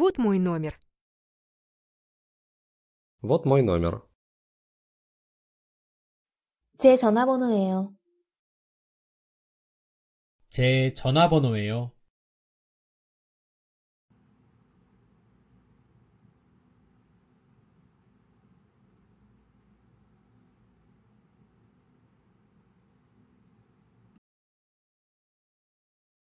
Вот мой номер. Вот мой номер. 제 전화번호예요. 제 전화번호예요.